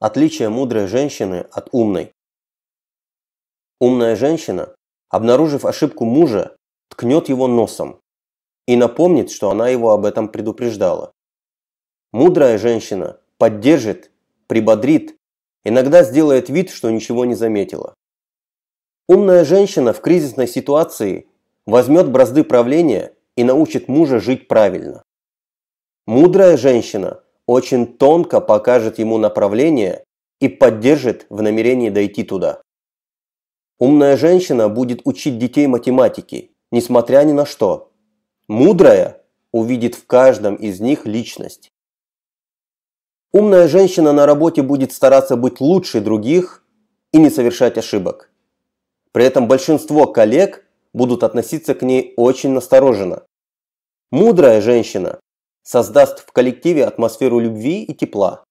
Отличие мудрой женщины от умной. Умная женщина, обнаружив ошибку мужа, ткнет его носом и напомнит, что она его об этом предупреждала. Мудрая женщина поддержит, прибодрит, иногда сделает вид, что ничего не заметила. Умная женщина в кризисной ситуации возьмет бразды правления и научит мужа жить правильно. Мудрая женщина – очень тонко покажет ему направление и поддержит в намерении дойти туда. Умная женщина будет учить детей математике, несмотря ни на что. Мудрая увидит в каждом из них личность. Умная женщина на работе будет стараться быть лучше других и не совершать ошибок. При этом большинство коллег будут относиться к ней очень настороженно. Мудрая женщина создаст в коллективе атмосферу любви и тепла.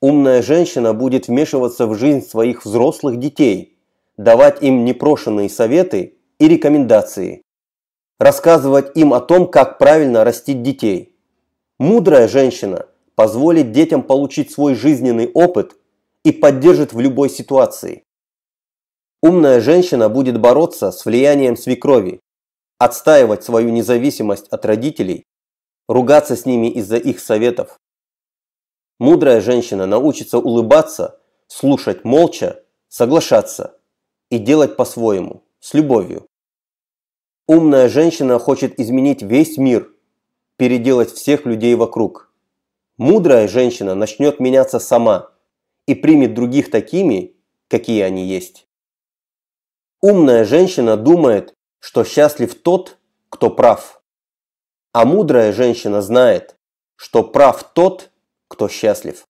Умная женщина будет вмешиваться в жизнь своих взрослых детей, давать им непрошенные советы и рекомендации, рассказывать им о том, как правильно растить детей. Мудрая женщина позволит детям получить свой жизненный опыт и поддержит в любой ситуации. Умная женщина будет бороться с влиянием свекрови, отстаивать свою независимость от родителей ругаться с ними из-за их советов. Мудрая женщина научится улыбаться, слушать молча, соглашаться и делать по-своему, с любовью. Умная женщина хочет изменить весь мир, переделать всех людей вокруг. Мудрая женщина начнет меняться сама и примет других такими, какие они есть. Умная женщина думает, что счастлив тот, кто прав. А мудрая женщина знает, что прав тот, кто счастлив.